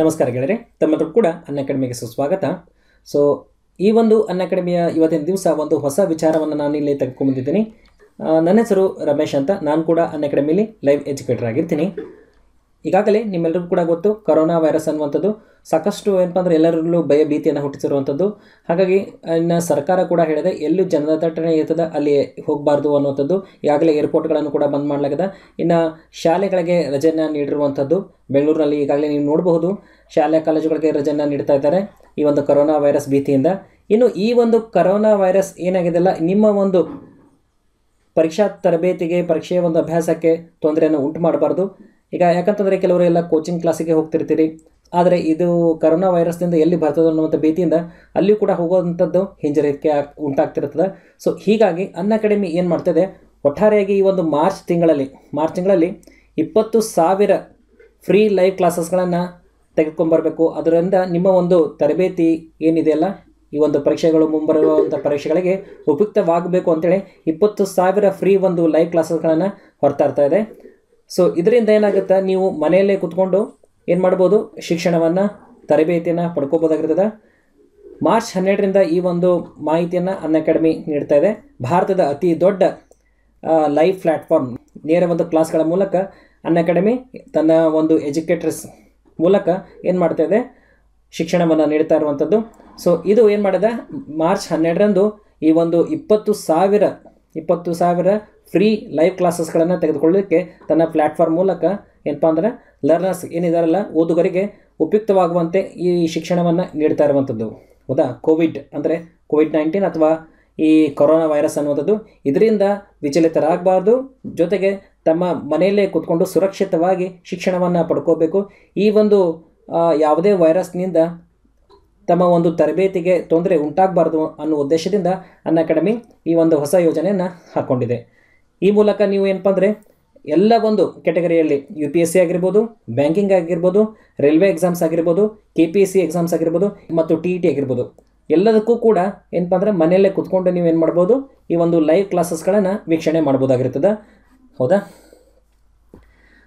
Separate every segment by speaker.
Speaker 1: ನಮಸ್ಕಾರ ಗೆಳೆಯರೆ ತಮ್ಮೆಲ್ಲರೂ ಕೂಡ ಅನ್ನ ಅಕಾಡೆಮಿಗೆ ಸುಸ್ವಾಗತ ಸೊ ಈ ಒಂದು ಅನ್ನ ಅಕಾಡೆಮಿಯ ಇವತ್ತಿನ ದಿವಸ ಒಂದು ಹೊಸ ವಿಚಾರವನ್ನು ನಾನು ಇಲ್ಲಿ ತೆಗೆದುಕೊಂಡಿದ್ದೀನಿ ನನ್ನ ಹೆಸರು ರಮೇಶ್ ಅಂತ ನಾನು ಕೂಡ ಅನ್ನ ಅಕಾಡೆಮಿಲಿ ಲೈವ್ ಎಜುಕೇಟರ್ ಆಗಿರ್ತೀನಿ ಈಗಾಗಲೇ ನಿಮ್ಮೆಲ್ಲರಿಗೂ ಕೂಡ ಗೊತ್ತು ಕೊರೋನಾ ವೈರಸ್ ಅನ್ನುವಂಥದ್ದು ಸಾಕಷ್ಟು ಏನಪ್ಪ ಅಂದರೆ ಎಲ್ಲರಿಗೂ ಭಯ ಭೀತಿಯನ್ನು ಹುಟ್ಟಿಸಿರುವಂಥದ್ದು ಹಾಗಾಗಿ ಇನ್ನು ಸರ್ಕಾರ ಕೂಡ ಹೇಳಿದೆ ಎಲ್ಲೂ ಜನದಟ್ಟಣೆ ಇರ್ತದೆ ಅಲ್ಲಿ ಹೋಗಬಾರ್ದು ಅನ್ನುವಂಥದ್ದು ಈಗಾಗಲೇ ಏರ್ಪೋರ್ಟ್ಗಳನ್ನು ಕೂಡ ಬಂದ್ ಮಾಡಲಾಗಿದೆ ಇನ್ನು ಶಾಲೆಗಳಿಗೆ ರಜೆಯನ್ನು ನೀಡಿರುವಂಥದ್ದು ಬೆಂಗಳೂರಿನಲ್ಲಿ ಈಗಾಗಲೇ ನೀವು ನೋಡಬಹುದು ಶಾಲೆ ಕಾಲೇಜುಗಳಿಗೆ ರಜೆಯನ್ನು ನೀಡ್ತಾ ಇದ್ದಾರೆ ಈ ಒಂದು ಕೊರೋನಾ ವೈರಸ್ ಭೀತಿಯಿಂದ ಇನ್ನು ಈ ಒಂದು ಕರೋನಾ ವೈರಸ್ ಏನಾಗಿದೆಲ್ಲ ನಿಮ್ಮ ಒಂದು ಪರೀಕ್ಷಾ ತರಬೇತಿಗೆ ಪರೀಕ್ಷೆಯ ಒಂದು ಅಭ್ಯಾಸಕ್ಕೆ ತೊಂದರೆಯನ್ನು ಉಂಟು ಮಾಡಬಾರ್ದು ಈಗ ಯಾಕಂತಂದರೆ ಎಲ್ಲ ಕೋಚಿಂಗ್ ಕ್ಲಾಸಿಗೆ ಹೋಗ್ತಿರ್ತೀರಿ ಆದರೆ ಇದು ಕರೋನಾ ವೈರಸ್ನಿಂದ ಎಲ್ಲಿ ಬರ್ತದೆ ಅನ್ನುವಂಥ ಭೀತಿಯಿಂದ ಅಲ್ಲಿಯೂ ಕೂಡ ಹೋಗುವಂಥದ್ದು ಹಿಂಜರಿಕೆ ಆಗಿ ಉಂಟಾಗ್ತಿರ್ತದೆ ಸೊ ಹೀಗಾಗಿ ಅನ್ನ ಅಕಾಡೆಮಿ ಏನು ಮಾಡ್ತದೆ ಒಟ್ಟಾರೆಯಾಗಿ ಈ ಒಂದು ಮಾರ್ಚ್ ತಿಂಗಳಲ್ಲಿ ಮಾರ್ಚ್ ತಿಂಗಳಲ್ಲಿ ಇಪ್ಪತ್ತು ಸಾವಿರ ಫ್ರೀ ಲೈವ್ ಕ್ಲಾಸಸ್ಗಳನ್ನು ತೆಗೆದುಕೊಂಡ್ಬರಬೇಕು ಅದರಿಂದ ನಿಮ್ಮ ಒಂದು ತರಬೇತಿ ಏನಿದೆಯಲ್ಲ ಈ ಒಂದು ಪರೀಕ್ಷೆಗಳು ಮುಂಬರುವಂಥ ಪರೀಕ್ಷೆಗಳಿಗೆ ಉಪಯುಕ್ತವಾಗಬೇಕು ಅಂತೇಳಿ ಇಪ್ಪತ್ತು ಸಾವಿರ ಫ್ರೀ ಒಂದು ಲೈವ್ ಕ್ಲಾಸಸ್ಗಳನ್ನು ಹೊರತಾರ್ತಾ ಇದೆ ಸೊ ಇದರಿಂದ ಏನಾಗುತ್ತೆ ನೀವು ಮನೆಯಲ್ಲೇ ಕುತ್ಕೊಂಡು ಏನು ಮಾಡ್ಬೋದು ಶಿಕ್ಷಣವನ್ನು ತರಬೇತಿಯನ್ನು ಪಡ್ಕೋಬೋದಾಗಿರ್ತದೆ ಮಾರ್ಚ್ ಹನ್ನೆರಡರಿಂದ ಈ ಒಂದು ಮಾಹಿತಿಯನ್ನು ಅನ್ ಅಕಾಡೆಮಿ ನೀಡ್ತಾ ಇದೆ ಭಾರತದ ಅತಿ ದೊಡ್ಡ ಲೈವ್ ಪ್ಲ್ಯಾಟ್ಫಾರ್ಮ್ ನೇರ ಒಂದು ಕ್ಲಾಸ್ಗಳ ಮೂಲಕ ಅನ್ ಅಕಾಡೆಮಿ ತನ್ನ ಒಂದು ಎಜುಕೇಟರ್ಸ್ ಮೂಲಕ ಏನು ಮಾಡ್ತಾ ಇದೆ ಶಿಕ್ಷಣವನ್ನು ನೀಡ್ತಾ ಇರುವಂಥದ್ದು ಸೊ ಇದು ಏನು ಮಾಡಿದೆ ಮಾರ್ಚ್ ಹನ್ನೆರಡರಂದು ಈ ಒಂದು ಇಪ್ಪತ್ತು ಸಾವಿರ ಇಪ್ಪತ್ತು ಸಾವಿರ ಫ್ರೀ ಲೈವ್ ಕ್ಲಾಸಸ್ಗಳನ್ನು ತೆಗೆದುಕೊಳ್ಳಲಿಕ್ಕೆ ತನ್ನ ಪ್ಲ್ಯಾಟ್ಫಾರ್ಮ್ ಮೂಲಕ ಏನಪ್ಪ ಅಂದರೆ ಲರ್ನರ್ಸ್ ಏನಿದಾರಲ್ಲ ಓದುಗರಿಗೆ ಉಪಯುಕ್ತವಾಗುವಂತೆ ಈ ಶಿಕ್ಷಣವನ್ನು ನೀಡ್ತಾ ಇರುವಂಥದ್ದು ಹೌದಾ ಕೋವಿಡ್ ಅಂದರೆ ಕೋವಿಡ್ ನೈನ್ಟೀನ್ ಅಥವಾ ಈ ಕೊರೋನಾ ವೈರಸ್ ಅನ್ನುವಂಥದ್ದು ಇದರಿಂದ ವಿಚಲಿತರಾಗಬಾರ್ದು ಜೊತೆಗೆ ತಮ್ಮ ಮನೆಯಲ್ಲೇ ಕೂತ್ಕೊಂಡು ಸುರಕ್ಷಿತವಾಗಿ ಶಿಕ್ಷಣವನ್ನು ಪಡ್ಕೋಬೇಕು ಈ ಒಂದು ಯಾವುದೇ ವೈರಸ್ನಿಂದ ತಮ್ಮ ಒಂದು ತರಬೇತಿಗೆ ತೊಂದರೆ ಉಂಟಾಗಬಾರ್ದು ಅನ್ನೋ ಉದ್ದೇಶದಿಂದ ಅನ್ನ ಅಕಾಡೆಮಿ ಈ ಒಂದು ಹೊಸ ಯೋಜನೆಯನ್ನು ಹಾಕ್ಕೊಂಡಿದೆ ಈ ಮೂಲಕ ನೀವು ಏನಪ್ಪ ಅಂದರೆ ಎಲ್ಲ ಒಂದು ಕೆಟಗರಿಯಲ್ಲಿ ಯು ಪಿ ಎಸ್ ಸಿ ಆಗಿರ್ಬೋದು ಬ್ಯಾಂಕಿಂಗ್ ಆಗಿರ್ಬೋದು ರೈಲ್ವೆ ಎಕ್ಸಾಮ್ಸ್ ಆಗಿರ್ಬೋದು K P S C exams ಆಗಿರ್ಬೋದು ಮತ್ತು ಟಿ ಇ ಟಿ ಆಗಿರ್ಬೋದು ಎಲ್ಲದಕ್ಕೂ ಕೂಡ ಏನಪ್ಪ ಅಂದರೆ ಮನೆಯಲ್ಲೇ ಕುತ್ಕೊಂಡು ನೀವು ಏನು ಮಾಡ್ಬೋದು ಈ ಒಂದು ಲೈವ್ ಕ್ಲಾಸಸ್ಗಳನ್ನು ವೀಕ್ಷಣೆ ಮಾಡ್ಬೋದಾಗಿರ್ತದೆ ಹೌದಾ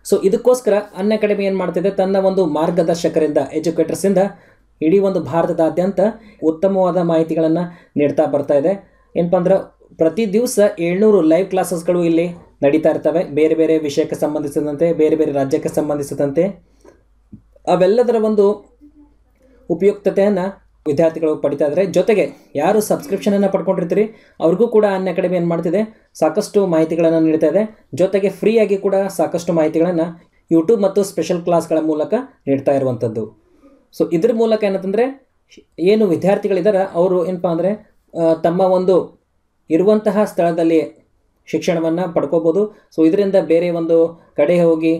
Speaker 1: ಸೊ ಇದಕ್ಕೋಸ್ಕರ ಅನ್ ಅಕಾಡೆಮಿ ಏನು ಮಾಡ್ತಿದೆ ತನ್ನ ಒಂದು ಮಾರ್ಗದರ್ಶಕರಿಂದ ಎಜುಕೇಟರ್ಸಿಂದ ಇಡೀ ಒಂದು ಭಾರತದಾದ್ಯಂತ ಉತ್ತಮವಾದ ಮಾಹಿತಿಗಳನ್ನು ನೀಡ್ತಾ ಬರ್ತಾ ಇದೆ ಏನಪ್ಪ ಅಂದ್ರೆ ಪ್ರತಿ ದಿವಸ ಏಳ್ನೂರು ಲೈವ್ ಕ್ಲಾಸಸ್ಗಳು ಇಲ್ಲಿ ನಡೀತಾ ಇರ್ತವೆ ಬೇರೆ ಬೇರೆ ವಿಷಯಕ್ಕೆ ಸಂಬಂಧಿಸಿದಂತೆ ಬೇರೆ ಬೇರೆ ರಾಜ್ಯಕ್ಕೆ ಸಂಬಂಧಿಸಿದಂತೆ ಅವೆಲ್ಲದರ ಒಂದು ಉಪಯುಕ್ತತೆಯನ್ನು ವಿದ್ಯಾರ್ಥಿಗಳು ಪಡಿತಾ ಇದ್ದಾರೆ ಜೊತೆಗೆ ಯಾರು ಸಬ್ಸ್ಕ್ರಿಪ್ಷನನ್ನು ಪಡ್ಕೊಂಡಿರ್ತೀರಿ ಅವ್ರಿಗೂ ಕೂಡ ಅನ್ಯ ಅಕಾಡೆಮಿ ಏನು ಮಾಡ್ತಿದೆ ಸಾಕಷ್ಟು ಮಾಹಿತಿಗಳನ್ನು ನೀಡ್ತಾ ಇದೆ ಜೊತೆಗೆ ಫ್ರೀಯಾಗಿ ಕೂಡ ಸಾಕಷ್ಟು ಮಾಹಿತಿಗಳನ್ನು ಯೂಟ್ಯೂಬ್ ಮತ್ತು ಸ್ಪೆಷಲ್ ಕ್ಲಾಸ್ಗಳ ಮೂಲಕ ನೀಡ್ತಾ ಇರುವಂಥದ್ದು ಸೊ ಇದ್ರ ಮೂಲಕ ಏನಂತಂದರೆ ಏನು ವಿದ್ಯಾರ್ಥಿಗಳಿದ್ದಾರೆ ಅವರು ಏನಪ್ಪ ಅಂದರೆ ತಮ್ಮ ಒಂದು ಇರುವಂತಹ ಸ್ಥಳದಲ್ಲಿ ಶಿಕ್ಷಣವನ್ನು ಪಡ್ಕೋಬೋದು ಸೊ ಇದರಿಂದ ಬೇರೆ ಒಂದು ಕಡೆ ಹೋಗಿ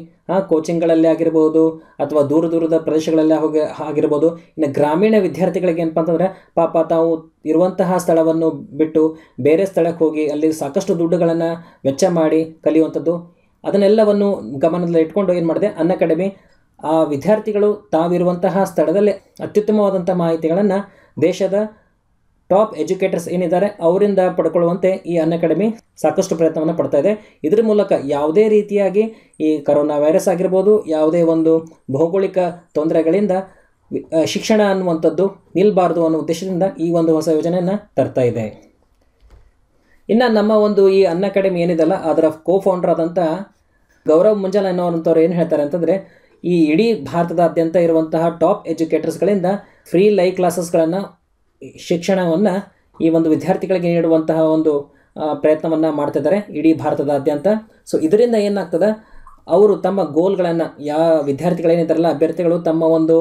Speaker 1: ಕೋಚಿಂಗ್ಗಳಲ್ಲಿ ಆಗಿರ್ಬೋದು ಅಥವಾ ದೂರ ದೂರದ ಪ್ರದೇಶಗಳಲ್ಲಿ ಹೋಗಿ ಆಗಿರ್ಬೋದು ಇನ್ನು ಗ್ರಾಮೀಣ ವಿದ್ಯಾರ್ಥಿಗಳಿಗೆ ಏನಪ್ಪ ಅಂತಂದರೆ ಪಾಪ ತಾವು ಇರುವಂತಹ ಸ್ಥಳವನ್ನು ಬಿಟ್ಟು ಬೇರೆ ಸ್ಥಳಕ್ಕೆ ಹೋಗಿ ಅಲ್ಲಿ ಸಾಕಷ್ಟು ದುಡ್ಡುಗಳನ್ನು ವೆಚ್ಚ ಮಾಡಿ ಕಲಿಯುವಂಥದ್ದು ಅದನ್ನೆಲ್ಲವನ್ನು ಗಮನದಲ್ಲಿ ಇಟ್ಕೊಂಡು ಏನು ಮಾಡಿದೆ ಅನ್ ಆ ವಿದ್ಯಾರ್ಥಿಗಳು ತಾವಿರುವಂತಹ ಸ್ಥಳದಲ್ಲೇ ಅತ್ಯುತ್ತಮವಾದಂಥ ಮಾಹಿತಿಗಳನ್ನು ದೇಶದ ಟಾಪ್ ಎಜುಕೇಟರ್ಸ್ ಏನಿದ್ದಾರೆ ಅವರಿಂದ ಪಡ್ಕೊಳ್ಳುವಂತೆ ಈ ಅನ್ ಅಕಾಡೆಮಿ ಸಾಕಷ್ಟು ಪ್ರಯತ್ನವನ್ನು ಪಡ್ತಾ ಇದೆ ಇದರ ಮೂಲಕ ಯಾವುದೇ ರೀತಿಯಾಗಿ ಈ ಕರೋನಾ ವೈರಸ್ ಆಗಿರ್ಬೋದು ಯಾವುದೇ ಒಂದು ಭೌಗೋಳಿಕ ತೊಂದರೆಗಳಿಂದ ಶಿಕ್ಷಣ ಅನ್ನುವಂಥದ್ದು ನಿಲ್ಲಬಾರ್ದು ಅನ್ನೋ ಉದ್ದೇಶದಿಂದ ಈ ಒಂದು ಹೊಸ ಯೋಜನೆಯನ್ನು ತರ್ತಾ ಇದೆ ಇನ್ನು ನಮ್ಮ ಒಂದು ಈ ಅನ್ ಅಕಾಡೆಮಿ ಏನಿದೆಲ್ಲ ಅದರ ಕೋ ಫೌಂಡರ್ ಆದಂಥ ಗೌರವ್ ಮುಂಜಾಲ್ ಅನ್ನೋರಂಥವ್ರು ಏನು ಹೇಳ್ತಾರೆ ಅಂತಂದರೆ ಈ ಇಡೀ ಭಾರತದಾದ್ಯಂತ ಇರುವಂತಹ ಟಾಪ್ ಎಜುಕೇಟರ್ಸ್ಗಳಿಂದ ಫ್ರೀ ಲೈವ್ ಕ್ಲಾಸಸ್ಗಳನ್ನು ಶಿಕ್ಷಣವನ್ನು ಈ ಒಂದು ವಿದ್ಯಾರ್ಥಿಗಳಿಗೆ ನೀಡುವಂತಹ ಒಂದು ಪ್ರಯತ್ನವನ್ನು ಮಾಡ್ತಿದ್ದಾರೆ ಇಡೀ ಭಾರತದಾದ್ಯಂತ ಸೊ ಇದರಿಂದ ಏನಾಗ್ತದೆ ಅವರು ತಮ್ಮ ಗೋಲ್ಗಳನ್ನು ಯಾವ ವಿದ್ಯಾರ್ಥಿಗಳೇನಿದ್ದಾರಲ್ಲ ಅಭ್ಯರ್ಥಿಗಳು ತಮ್ಮ ಒಂದು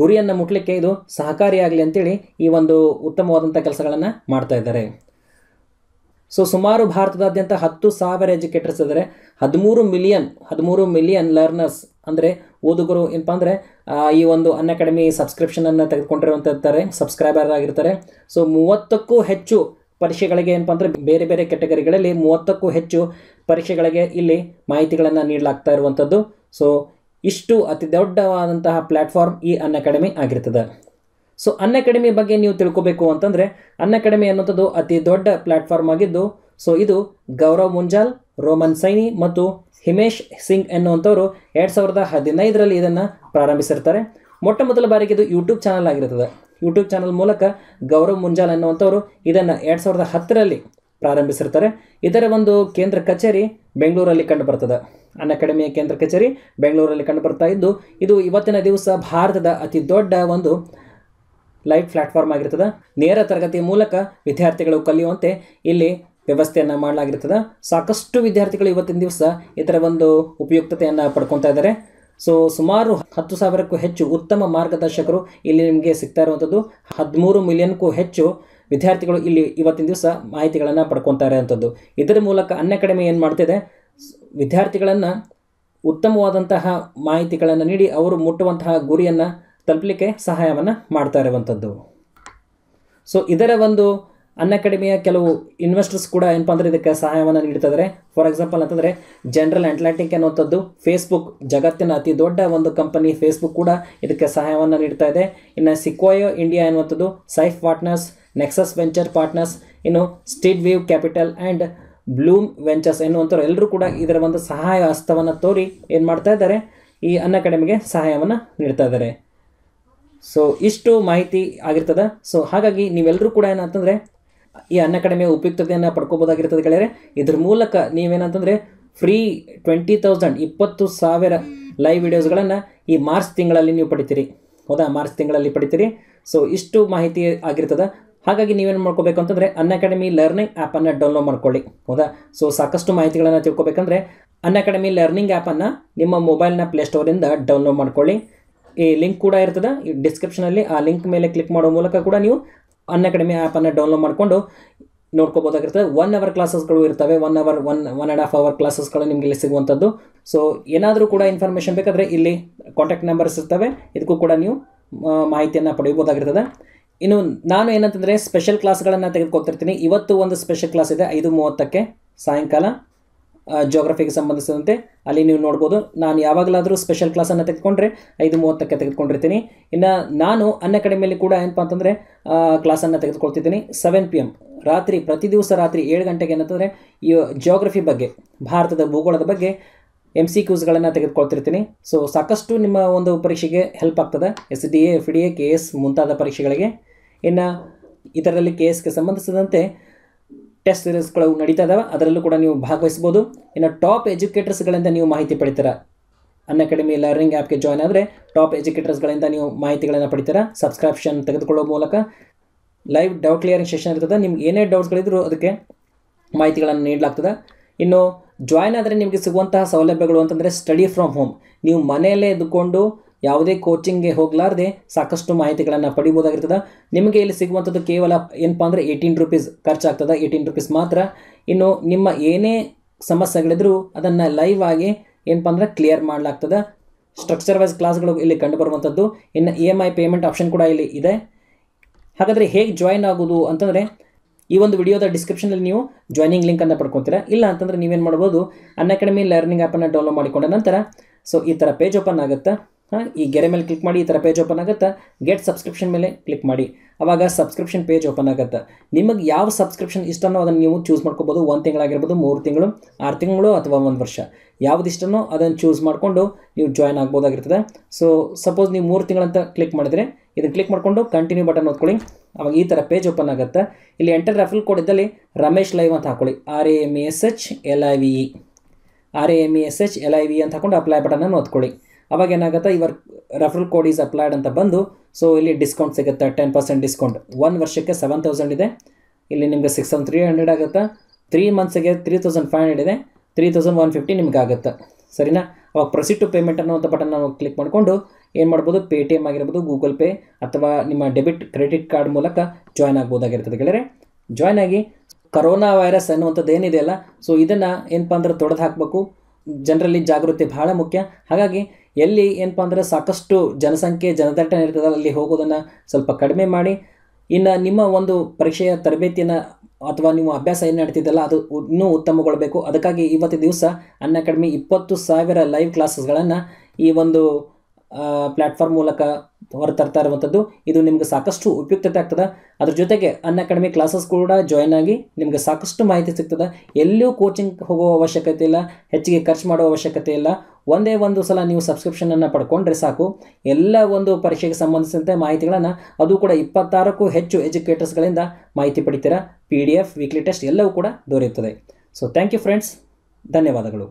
Speaker 1: ಗುರಿಯನ್ನು ಮುಟ್ಲಿಕ್ಕೆ ಇದು ಸಹಕಾರಿಯಾಗಲಿ ಅಂತೇಳಿ ಈ ಒಂದು ಉತ್ತಮವಾದಂಥ ಕೆಲಸಗಳನ್ನು ಮಾಡ್ತಾ ಇದ್ದಾರೆ ಸೊ ಸುಮಾರು ಭಾರತದಾದ್ಯಂತ ಹತ್ತು ಸಾವಿರ ಎಜುಕೇಟರ್ಸ್ ಇದ್ದಾರೆ ಹದಿಮೂರು ಮಿಲಿಯನ್ ಹದಿಮೂರು ಮಿಲಿಯನ್ ಲರ್ನರ್ಸ್ ಅಂದರೆ ಓದುಗರು ಏನಪ್ಪ ಅಂದರೆ ಈ ಒಂದು ಅನ್ ಅಕಾಡೆಮಿ ಸಬ್ಸ್ಕ್ರಿಪ್ಷನನ್ನು ಇರ್ತಾರೆ ಸಬ್ಸ್ಕ್ರೈಬರ್ ಆಗಿರ್ತಾರೆ ಸೊ ಮೂವತ್ತಕ್ಕೂ ಹೆಚ್ಚು ಪರೀಕ್ಷೆಗಳಿಗೆ ಏನಪ್ಪ ಅಂದರೆ ಬೇರೆ ಬೇರೆ ಕ್ಯಾಟಗರಿಗಳಲ್ಲಿ ಮೂವತ್ತಕ್ಕೂ ಹೆಚ್ಚು ಪರೀಕ್ಷೆಗಳಿಗೆ ಇಲ್ಲಿ ಮಾಹಿತಿಗಳನ್ನು ನೀಡಲಾಗ್ತಾ ಇರುವಂಥದ್ದು ಸೊ ಇಷ್ಟು ಅತಿ ದೊಡ್ಡವಾದಂತಹ ಪ್ಲ್ಯಾಟ್ಫಾರ್ಮ್ ಈ ಅನ್ ಅಕಾಡೆಮಿ ಆಗಿರ್ತದೆ ಸೊ ಅನ್ ಅಕಾಡೆಮಿ ಬಗ್ಗೆ ನೀವು ತಿಳ್ಕೋಬೇಕು ಅಂತಂದರೆ ಅನ್ ಅಕಾಡೆಮಿ ಅನ್ನೋದು ಅತಿ ದೊಡ್ಡ ಪ್ಲಾಟ್ಫಾರ್ಮ್ ಆಗಿದ್ದು ಸೊ ಇದು ಗೌರವ್ ಮುಂಜಾಲ್ ರೋಮನ್ ಸೈನಿ ಮತ್ತು ಹಿಮೇಶ್ ಸಿಂಗ್ ಎನ್ನುವಂಥವ್ರು ಎರಡು ಸಾವಿರದ ಹದಿನೈದರಲ್ಲಿ ಇದನ್ನು ಪ್ರಾರಂಭಿಸಿರ್ತಾರೆ ಮೊಟ್ಟ ಮೊದಲ ಬಾರಿಗೆ ಇದು ಯೂಟ್ಯೂಬ್ ಚಾನಲ್ ಆಗಿರುತ್ತದೆ ಯೂಟ್ಯೂಬ್ ಚಾನಲ್ ಮೂಲಕ ಗೌರವ್ ಮುಂಜಾಲ್ ಅನ್ನುವಂಥವ್ರು ಇದನ್ನು ಎರಡು ಸಾವಿರದ ಹತ್ತರಲ್ಲಿ ಪ್ರಾರಂಭಿಸಿರ್ತಾರೆ ಇದರ ಒಂದು ಕೇಂದ್ರ ಕಚೇರಿ ಬೆಂಗಳೂರಲ್ಲಿ ಕಂಡು ಬರ್ತದೆ ಅನ್ ಅಕಾಡೆಮಿಯ ಕೇಂದ್ರ ಕಚೇರಿ ಬೆಂಗಳೂರಲ್ಲಿ ಕಂಡು ಇದ್ದು ಇದು ಇವತ್ತಿನ ದಿವಸ ಭಾರತದ ಅತಿ ದೊಡ್ಡ ಒಂದು ಲೈವ್ ಪ್ಲ್ಯಾಟ್ಫಾರ್ಮ್ ಆಗಿರ್ತದೆ ನೇರ ತರಗತಿಯ ಮೂಲಕ ವಿದ್ಯಾರ್ಥಿಗಳು ಕಲಿಯುವಂತೆ ಇಲ್ಲಿ ವ್ಯವಸ್ಥೆಯನ್ನು ಮಾಡಲಾಗಿರ್ತದೆ ಸಾಕಷ್ಟು ವಿದ್ಯಾರ್ಥಿಗಳು ಇವತ್ತಿನ ದಿವಸ ಇದರ ಒಂದು ಉಪಯುಕ್ತತೆಯನ್ನು ಪಡ್ಕೊತಾ ಇದ್ದಾರೆ ಸೊ ಸುಮಾರು ಹತ್ತು ಸಾವಿರಕ್ಕೂ ಹೆಚ್ಚು ಉತ್ತಮ ಮಾರ್ಗದರ್ಶಕರು ಇಲ್ಲಿ ನಿಮಗೆ ಸಿಗ್ತಾ ಇರುವಂಥದ್ದು ಹದಿಮೂರು ಮಿಲಿಯನ್ಗೂ ಹೆಚ್ಚು ವಿದ್ಯಾರ್ಥಿಗಳು ಇಲ್ಲಿ ಇವತ್ತಿನ ದಿವಸ ಮಾಹಿತಿಗಳನ್ನು ಪಡ್ಕೊತಾ ಇರೋವಂಥದ್ದು ಇದರ ಮೂಲಕ ಅನ್ಯ ಕಡಿಮೆ ಏನು ಮಾಡ್ತಿದೆ ವಿದ್ಯಾರ್ಥಿಗಳನ್ನು ಉತ್ತಮವಾದಂತಹ ಮಾಹಿತಿಗಳನ್ನು ನೀಡಿ ಅವರು ಮುಟ್ಟುವಂತಹ ಗುರಿಯನ್ನು ತಲುಪಲಿಕ್ಕೆ ಸಹಾಯವನ್ನು ಮಾಡ್ತಾ ಇರುವಂಥದ್ದು ಸೊ ಇದರ ಒಂದು ಅನ್ ಅಕಾಡೆಮಿಯ ಕೆಲವು ಇನ್ವೆಸ್ಟರ್ಸ್ ಕೂಡ ಏನಪ್ಪ ಅಂದರೆ ಇದಕ್ಕೆ ಸಹಾಯವನ್ನು ಇದ್ದಾರೆ ಫಾರ್ ಎಕ್ಸಾಂಪಲ್ ಅಂತಂದರೆ ಜನರಲ್ ಅಟ್ಲಾಂಟಿಕ್ ಅನ್ನುವಂಥದ್ದು ಫೇಸ್ಬುಕ್ ಜಗತ್ತಿನ ಅತಿ ದೊಡ್ಡ ಒಂದು ಕಂಪನಿ ಫೇಸ್ಬುಕ್ ಕೂಡ ಇದಕ್ಕೆ ಸಹಾಯವನ್ನು ನೀಡ್ತಾ ಇದೆ ಇನ್ನು ಸಿಕ್ವಯೋ ಇಂಡಿಯಾ ಎನ್ನುವಂಥದ್ದು SAIF Partners Nexus Venture Partners ಇನ್ನು Steadview Capital and Blume Ventures ಎನ್ನುವಂಥವ್ರು ಎಲ್ಲರೂ ಕೂಡ ಇದರ ಒಂದು ಸಹಾಯ ಹಸ್ತವನ್ನು ತೋರಿ ಏನು ಮಾಡ್ತಾ ಇದ್ದಾರೆ ಈ ಅನ್ ಅಕಾಡೆಮಿಗೆ ಸಹಾಯವನ್ನು ನೀಡ್ತಾ ಇದ್ದಾರೆ ಸೊ ಇಷ್ಟು ಮಾಹಿತಿ ಆಗಿರ್ತದೆ ಸೊ ಹಾಗಾಗಿ ನೀವೆಲ್ಲರೂ ಕೂಡ ಏನಂತಂದರೆ ಈ ಕಡಿಮೆ ಉಪಯುಕ್ತತೆಯನ್ನು ಪಡ್ಕೋಬೋದಾಗಿರ್ತದೆ ಗೆಳೆಯರೆ ಇದ್ರ ಮೂಲಕ ನೀವೇನಂತಂದರೆ ಫ್ರೀ ಟ್ವೆಂಟಿ ತೌಸಂಡ್ ಇಪ್ಪತ್ತು ಸಾವಿರ ಲೈವ್ ವಿಡಿಯೋಸ್ಗಳನ್ನು ಈ ಮಾರ್ಚ್ ತಿಂಗಳಲ್ಲಿ ನೀವು ಪಡಿತೀರಿ ಹೌದಾ ಮಾರ್ಚ್ ತಿಂಗಳಲ್ಲಿ ಪಡಿತೀರಿ ಸೊ ಇಷ್ಟು ಮಾಹಿತಿ ಆಗಿರ್ತದೆ ಹಾಗಾಗಿ ನೀವೇನು ಮಾಡ್ಕೋಬೇಕು ಅಂತಂದರೆ ಅನ್ ಅಕಾಡೆಮಿ ಲರ್ನಿಂಗ್ ಆ್ಯಪನ್ನು ಡೌನ್ಲೋಡ್ ಮಾಡ್ಕೊಳ್ಳಿ ಹೌದಾ ಸೊ ಸಾಕಷ್ಟು ಮಾಹಿತಿಗಳನ್ನು ತಿಳ್ಕೊಬೇಕಂದ್ರೆ ಅನ್ ಅಕಾಡೆಮಿ ಲರ್ನಿಂಗ್ ಆ್ಯಪನ್ನು ನಿಮ್ಮ ಮೊಬೈಲ್ನ ಪ್ಲೇಸ್ಟೋರಿಂದ ಡೌನ್ಲೋಡ್ ಮಾಡ್ಕೊಳ್ಳಿ ಈ ಲಿಂಕ್ ಕೂಡ ಇರ್ತದೆ ಈ ಡಿಸ್ಕ್ರಿಪ್ಷನಲ್ಲಿ ಆ ಲಿಂಕ್ ಮೇಲೆ ಕ್ಲಿಕ್ ಮಾಡೋ ಮೂಲಕ ಕೂಡ ನೀವು ಅನ್ ಅಕಾಡೆಮಿ ಆ್ಯಪನ್ನು ಡೌನ್ಲೋಡ್ ಮಾಡಿಕೊಂಡು ನೋಡ್ಕೋಬೋದಾಗಿರ್ತದೆ ಒನ್ ಅವರ್ ಕ್ಲಾಸಸ್ಗಳು ಇರ್ತವೆ one hour one one and half hour ಕ್ಲಾಸಸ್ಗಳು ನಿಮಗೆ ಇಲ್ಲಿ ಸಿಗುವಂಥದ್ದು ಸೊ ಏನಾದರೂ ಕೂಡ ಇನ್ಫಾರ್ಮೇಷನ್ ಬೇಕಾದರೆ ಇಲ್ಲಿ ಕಾಂಟ್ಯಾಕ್ಟ್ ನಂಬರ್ಸ್ ಇರ್ತವೆ ಇದಕ್ಕೂ ಕೂಡ ನೀವು ಮಾಹಿತಿಯನ್ನು ಪಡೆಯಬೋದಾಗಿರ್ತದೆ ಇನ್ನು ನಾನು ಏನಂತಂದರೆ ಸ್ಪೆಷಲ್ ಕ್ಲಾಸ್ಗಳನ್ನು ತೆಗೆದುಕೊಳ್ತಿರ್ತೀನಿ ಇವತ್ತು ಒಂದು ಸ್ಪೆಷಲ್ ಕ್ಲಾಸ್ ಇದೆ ಐದು ಮೂವತ್ತಕ್ಕೆ ಸಾಯಂಕಾಲ ಜೋಗ್ರಫಿಗೆ ಸಂಬಂಧಿಸಿದಂತೆ ಅಲ್ಲಿ ನೀವು ನೋಡ್ಬೋದು ನಾನು ಯಾವಾಗಲಾದರೂ ಸ್ಪೆಷಲ್ ಕ್ಲಾಸನ್ನು ತೆಗೆದುಕೊಂಡ್ರೆ ಐದು ಮೂವತ್ತಕ್ಕೆ ತೆಗೆದುಕೊಂಡಿರ್ತೀನಿ ಇನ್ನು ನಾನು ಅನ್ ಅಕಾಡೆಮಿಯಲ್ಲಿ ಕೂಡ ಏನಪ್ಪ ಅಂತಂದರೆ ಕ್ಲಾಸನ್ನು ತೆಗೆದುಕೊಳ್ತಿದ್ದೀನಿ ಸೆವೆನ್ ಪಿ ಎಮ್ ರಾತ್ರಿ ಪ್ರತಿ ದಿವಸ ರಾತ್ರಿ ಏಳು ಗಂಟೆಗೆ ಏನಂತಂದರೆ ಈ ಜೋಗ್ರಫಿ ಬಗ್ಗೆ ಭಾರತದ ಭೂಗೋಳದ ಬಗ್ಗೆ ಎಮ್ ಸಿ ಕ್ಯೂಸ್ಗಳನ್ನು ತೆಗೆದುಕೊಳ್ತಿರ್ತೀನಿ ಸೊ ಸಾಕಷ್ಟು ನಿಮ್ಮ ಒಂದು ಪರೀಕ್ಷೆಗೆ ಹೆಲ್ಪ್ ಆಗ್ತದೆ S D A F D A K S ಮುಂತಾದ ಪರೀಕ್ಷೆಗಳಿಗೆ ಇನ್ನು ಇದರಲ್ಲಿ ಕೆ ಎಸ್ಗೆ ಸಂಬಂಧಿಸಿದಂತೆ ಟೆಸ್ಟ್ ಸೀರೀಸ್ಗಳು ನಡೀತಾ ಇದಾವೆ ಅದರಲ್ಲೂ ಕೂಡ ನೀವು ಭಾಗವಹಿಸ್ಬೋದು ಇನ್ನು ಟಾಪ್ ಎಜುಕೇಟರ್ಸ್ಗಳಿಂದ ನೀವು ಮಾಹಿತಿ ಪಡಿತೀರ ಅನ್ ಅಕಾಡೆಮಿ ಲರ್ನಿಂಗ್ ಆ್ಯಪ್ಗೆ ಜಾಯ್ನ್ ಆದರೆ ಟಾಪ್ ಎಜುಕೇಟರ್ಸ್ಗಳಿಂದ ನೀವು ಮಾಹಿತಿಗಳನ್ನು ಪಡಿತೀರ ಸಬ್ಸ್ಕ್ರಿಪ್ಷನ್ ತೆಗೆದುಕೊಳ್ಳುವ ಮೂಲಕ ಲೈವ್ ಡೌಟ್ ಕ್ಲಿಯರಿಂಗ್ ಸೆಷನ್ ಇರ್ತದೆ ನಿಮ್ಗೆ ಏನೇ ಡೌಟ್ಸ್ಗಳಿದ್ರು ಅದಕ್ಕೆ ಮಾಹಿತಿಗಳನ್ನು ನೀಡಲಾಗ್ತದೆ ಇನ್ನು ಜಾಯ್ನ್ ಆದರೆ ನಿಮಗೆ ಸಿಗುವಂತಹ ಸೌಲಭ್ಯಗಳು ಅಂತಂದರೆ ಸ್ಟಡಿ ಫ್ರಮ್ ಹೋಮ್ ನೀವು ಮನೆಯಲ್ಲೇ ಇದ್ದುಕೊಂಡು ಯಾವುದೇ ಕೋಚಿಂಗ್ಗೆ ಹೋಗಲಾರದೆ ಸಾಕಷ್ಟು ಮಾಹಿತಿಗಳನ್ನು ಪಡಿಬೋದಾಗಿರ್ತದೆ ನಿಮಗೆ ಇಲ್ಲಿ ಸಿಗುವಂಥದ್ದು ಕೇವಲ ಏನಪ್ಪ ಅಂದರೆ ಏಯ್ಟೀನ್ ರುಪೀಸ್ ಖರ್ಚಾಗ್ತದೆ ಏಯ್ಟೀನ್ ರುಪೀಸ್ ಮಾತ್ರ ಇನ್ನು ನಿಮ್ಮ ಏನೇ ಸಮಸ್ಯೆಗಳಿದ್ರೂ ಅದನ್ನು ಲೈವ್ ಆಗಿ ಏನಪ್ಪ ಅಂದರೆ ಕ್ಲಿಯರ್ ಮಾಡಲಾಗ್ತದೆ ಸ್ಟ್ರಕ್ಚರ್ ವೈಸ್ ಕ್ಲಾಸ್ಗಳು ಇಲ್ಲಿ ಬರುವಂಥದ್ದು ಇನ್ನು E M I payment option ಕೂಡ ಇಲ್ಲಿ ಇದೆ ಹಾಗಾದರೆ ಹೇಗೆ ಜಾಯಿನ್ ಆಗೋದು ಅಂತಂದರೆ ಈ ಒಂದು ವಿಡಿಯೋದ ಡಿಸ್ಕ್ರಿಪ್ಷನಲ್ಲಿ ನೀವು ಜಾಯ್ನಿಂಗ್ ಲಿಂಕನ್ನು ಪಡ್ಕೊತೀರಾ ಇಲ್ಲ ಅಂತಂದರೆ ನೀವೇನು ಮಾಡ್ಬೋದು ಅಕಾಡೆಮಿ ಲರ್ನಿಂಗ್ ಆ್ಯಪನ್ನು ಡೌನ್ಲೋಡ್ ಮಾಡಿಕೊಂಡ ನಂತರ ಸೊ ಈ ಥರ ಪೇಜ್ ಓಪನ್ ಆಗುತ್ತೆ ಹಾಂ ಈ ಗೆರೆ ಮೇಲೆ ಕ್ಲಿಕ್ ಮಾಡಿ ಈ ಥರ ಪೇಜ್ ಓಪನ್ ಆಗುತ್ತೆ ಗೆಟ್ ಸಬ್ಸ್ಕ್ರಿಪ್ಷನ್ ಮೇಲೆ ಕ್ಲಿಕ್ ಮಾಡಿ ಅವಾಗ ಸಬ್ಸ್ಕ್ರಿಪ್ಷನ್ ಪೇಜ್ ಓಪನ್ ಆಗುತ್ತೆ ನಿಮಗೆ ಯಾವ ಸಬ್ಸ್ಕ್ರಿಪ್ಷನ್ ಇಷ್ಟನೋ ಅದನ್ನು ನೀವು ಚೂಸ್ ಮಾಡ್ಕೋಬೋದು ಒಂದು ತಿಂಗಳಾಗಿರ್ಬೋದು ಮೂರು ತಿಂಗಳು ಆರು ತಿಂಗಳು ಅಥವಾ ಒಂದು ವರ್ಷ ಇಷ್ಟನೋ ಅದನ್ನು ಚೂಸ್ ಮಾಡಿಕೊಂಡು ನೀವು ಜಾಯ್ನ್ ಆಗ್ಬೋದಾಗಿರ್ತದೆ ಸೊ ಸಪೋಸ್ ನೀವು ಮೂರು ತಿಂಗಳಂತ ಕ್ಲಿಕ್ ಮಾಡಿದರೆ ಇದನ್ನು ಕ್ಲಿಕ್ ಮಾಡಿಕೊಂಡು ಕಂಟಿನ್ಯೂ ಬಟನ್ ಓದ್ಕೊಳ್ಳಿ ಅವಾಗ ಈ ಥರ ಪೇಜ್ ಓಪನ್ ಆಗುತ್ತೆ ಇಲ್ಲಿ ಎಂಟರ್ ರೆಫಲ್ ಕೋಡ್ ಇದ್ದಲ್ಲಿ ರಮೇಶ್ ಲೈವ್ ಅಂತ ಹಾಕೊಳ್ಳಿ R A M S H L I V E R A M S H L I V ಅಂತ ಹಾಕೊಂಡು ಅಪ್ಲೈ ಬಟನನ್ನು ಓದ್ಕೊಳ್ಳಿ ಅವಾಗ ಏನಾಗುತ್ತೆ ಇವರ್ ರೆಫರಲ್ ಕೋಡ್ ಈಸ್ ಅಪ್ಲೈಡ್ ಅಂತ ಬಂದು ಸೊ ಇಲ್ಲಿ ಡಿಸ್ಕೌಂಟ್ ಸಿಗುತ್ತೆ ಟೆನ್ ಪರ್ಸೆಂಟ್ ಡಿಸ್ಕೌಂಟ್ ಒನ್ ವರ್ಷಕ್ಕೆ ಸೆವೆನ್ ತೌಸಂಡ್ ಇದೆ ಇಲ್ಲಿ ನಿಮಗೆ ಸಿಕ್ಸ್ ತೌಸಂಡ್ ತ್ರೀ ಹಂಡ್ರೆಡ್ ಆಗುತ್ತೆ ತ್ರೀ ಮಂತ್ಸಿಗೆ ತ್ರೀ ತೌಸಂಡ್ ಫೈವ್ ಹಂಡ್ರೆಡ್ ಇದೆ ತ್ರೀ ತೌಸಂಡ್ ಒನ್ ಫಿಫ್ಟಿ ನಿಮ್ಗೆ ಆಗುತ್ತೆ ಸರಿನಾ ಅವಾಗ ಪ್ರೊಸೀಡ್ ಟು ಪೇಮೆಂಟ್ ಅನ್ನೋ ಬಟನ್ ನಾವು ಕ್ಲಿಕ್ ಮಾಡಿಕೊಂಡು ಏನು ಮಾಡ್ಬೋದು ಪೇ ಟಿ ಎಮ್ ಆಗಿರ್ಬೋದು ಗೂಗಲ್ ಪೇ ಅಥವಾ ನಿಮ್ಮ ಡೆಬಿಟ್ ಕ್ರೆಡಿಟ್ ಕಾರ್ಡ್ ಮೂಲಕ ಜಾಯ್ನ್ ಆಗ್ಬೋದಾಗಿರ್ತದೆ ಗೆಳೆಯರೆ ಜಾಯ್ನ್ ಆಗಿ ಕರೋನಾ ವೈರಸ್ ಅನ್ನುವಂಥದ್ದು ಏನಿದೆಯಲ್ಲ ಸೊ ಇದನ್ನು ಏನಪ್ಪ ಅಂದ್ರೆ ತೊಡೆದು ಹಾಕಬೇಕು ಜನರಲ್ಲಿ ಜಾಗೃತಿ ಭಾಳ ಮುಖ್ಯ ಹಾಗಾಗಿ ಎಲ್ಲಿ ಏನಪ್ಪ ಅಂದರೆ ಸಾಕಷ್ಟು ಜನಸಂಖ್ಯೆ ಜನದಟ್ಟಣೆ ಇರ್ತದೆ ಅಲ್ಲಿ ಹೋಗೋದನ್ನು ಸ್ವಲ್ಪ ಕಡಿಮೆ ಮಾಡಿ ಇನ್ನು ನಿಮ್ಮ ಒಂದು ಪರೀಕ್ಷೆಯ ತರಬೇತಿಯನ್ನು ಅಥವಾ ನೀವು ಅಭ್ಯಾಸ ಏನು ನಡೀತಿದ್ದಲ್ಲ ಅದು ಇನ್ನೂ ಉತ್ತಮಗೊಳ್ಳಬೇಕು ಅದಕ್ಕಾಗಿ ಇವತ್ತು ದಿವಸ ಅನ್ ಅಕಾಡೆಮಿ ಇಪ್ಪತ್ತು ಸಾವಿರ ಲೈವ್ ಕ್ಲಾಸಸ್ಗಳನ್ನು ಈ ಒಂದು ಪ್ಲ್ಯಾಟ್ಫಾರ್ಮ್ ಮೂಲಕ ಹೊರತರ್ತಾ ಇರುವಂಥದ್ದು ಇದು ನಿಮ್ಗೆ ಸಾಕಷ್ಟು ಉಪಯುಕ್ತತೆ ಆಗ್ತದೆ ಅದ್ರ ಜೊತೆಗೆ ಅನ್ ಅಕಾಡೆಮಿ ಕ್ಲಾಸಸ್ ಕೂಡ ಜಾಯ್ನ್ ಆಗಿ ನಿಮಗೆ ಸಾಕಷ್ಟು ಮಾಹಿತಿ ಸಿಗ್ತದೆ ಎಲ್ಲೂ ಕೋಚಿಂಗ್ ಹೋಗೋ ಅವಶ್ಯಕತೆ ಇಲ್ಲ ಹೆಚ್ಚಿಗೆ ಖರ್ಚು ಮಾಡುವ ಅವಶ್ಯಕತೆ ಇಲ್ಲ ಒಂದೇ ಒಂದು ಸಲ ನೀವು ಸಬ್ಸ್ಕ್ರಿಪ್ಷನನ್ನು ಪಡ್ಕೊಂಡ್ರೆ ಸಾಕು ಎಲ್ಲ ಒಂದು ಪರೀಕ್ಷೆಗೆ ಸಂಬಂಧಿಸಿದಂತೆ ಮಾಹಿತಿಗಳನ್ನು ಅದು ಕೂಡ ಇಪ್ಪತ್ತಾರಕ್ಕೂ ಹೆಚ್ಚು ಎಜುಕೇಟರ್ಸ್ಗಳಿಂದ ಮಾಹಿತಿ ಪಡಿತೀರಾ P D F weekly test ಎಲ್ಲವೂ ಕೂಡ ದೊರೆಯುತ್ತದೆ ಸೊ ಥ್ಯಾಂಕ್ ಯು ಫ್ರೆಂಡ್ಸ್ ಧನ್ಯವಾದಗಳು